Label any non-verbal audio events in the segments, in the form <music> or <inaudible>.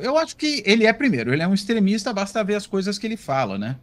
eu acho que ele é, primeiro, ele é um extremista, basta ver as coisas que ele fala, né?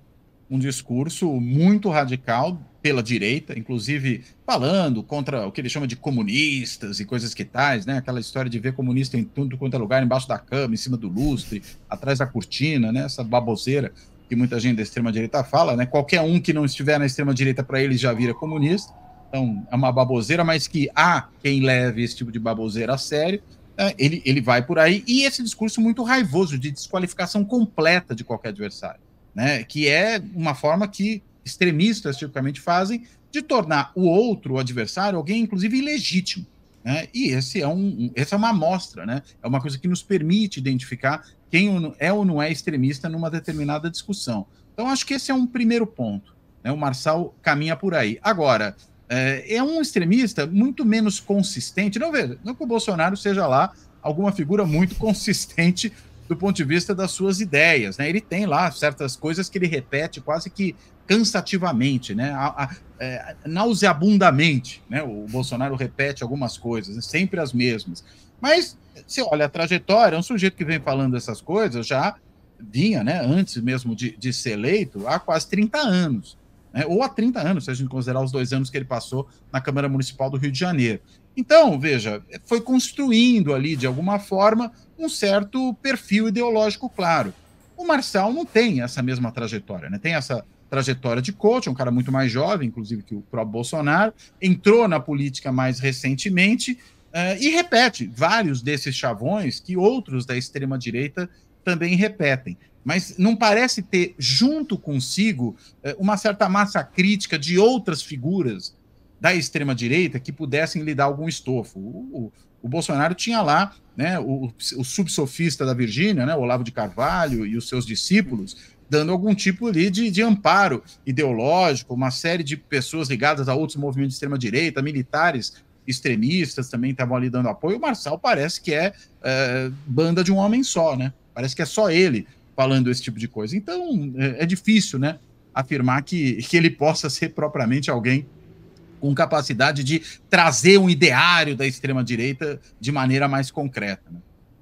Um discurso muito radical pela direita, inclusive falando contra o que ele chama de comunistas e coisas que tais, né? Aquela história de ver comunista em tudo quanto é lugar, embaixo da cama, em cima do lustre, atrás da cortina, né? Essa baboseira que muita gente da extrema-direita fala, né? Qualquer um que não estiver na extrema-direita para ele já vira comunista. Então, é uma baboseira, mas que há quem leve esse tipo de baboseira a sério. É, ele, ele vai por aí. E esse discurso muito raivoso de desqualificação completa de qualquer adversário, né? que é uma forma que extremistas tipicamente fazem de tornar o outro, o adversário, alguém inclusive ilegítimo. Né? E esse é um, um, essa é uma amostra, né? é uma coisa que nos permite identificar quem é ou não é extremista numa determinada discussão. Então, acho que esse é um primeiro ponto. Né? O Marçal caminha por aí. Agora, é, é, um extremista muito menos consistente. Não veja, não que o Bolsonaro seja lá alguma figura muito <laughs> consistente do ponto de vista das suas ideias, né? Ele tem lá certas coisas que ele repete quase que cansativamente, né? A, a, é, nauseabundamente, né? O Bolsonaro repete algumas coisas, é sempre as mesmas. Mas se olha a trajetória, é um sujeito que vem falando essas coisas já vinha, né? Antes mesmo de, de ser eleito, há quase 30 anos né? ou há 30 anos, se a gente considerar os dois anos que ele passou na Câmara Municipal do Rio de Janeiro. Então, veja, foi construindo ali, de alguma forma, um certo perfil ideológico claro. O Marçal não tem essa mesma trajetória, né? tem essa trajetória de coach, é um cara muito mais jovem, inclusive, que o próprio Bolsonaro, entrou na política mais recentemente uh, e repete vários desses chavões que outros da extrema-direita também repetem mas não parece ter junto consigo eh, uma certa massa crítica de outras figuras da extrema-direita que pudessem lhe dar algum estofo. O, o, o Bolsonaro tinha lá né, o, o subsofista da Virgínia, né, Olavo de Carvalho e os seus discípulos, dando algum tipo ali de, de amparo ideológico, uma série de pessoas ligadas a outros movimentos de extrema-direita, militares extremistas também estavam ali dando apoio. O Marçal parece que é, é banda de um homem só, né? Parece que é só ele falando esse tipo de coisa. Então, é, é difícil, né? Afirmar que, que ele possa ser propriamente alguém com capacidade de trazer um ideário da extrema-direita de maneira mais concreta. Né?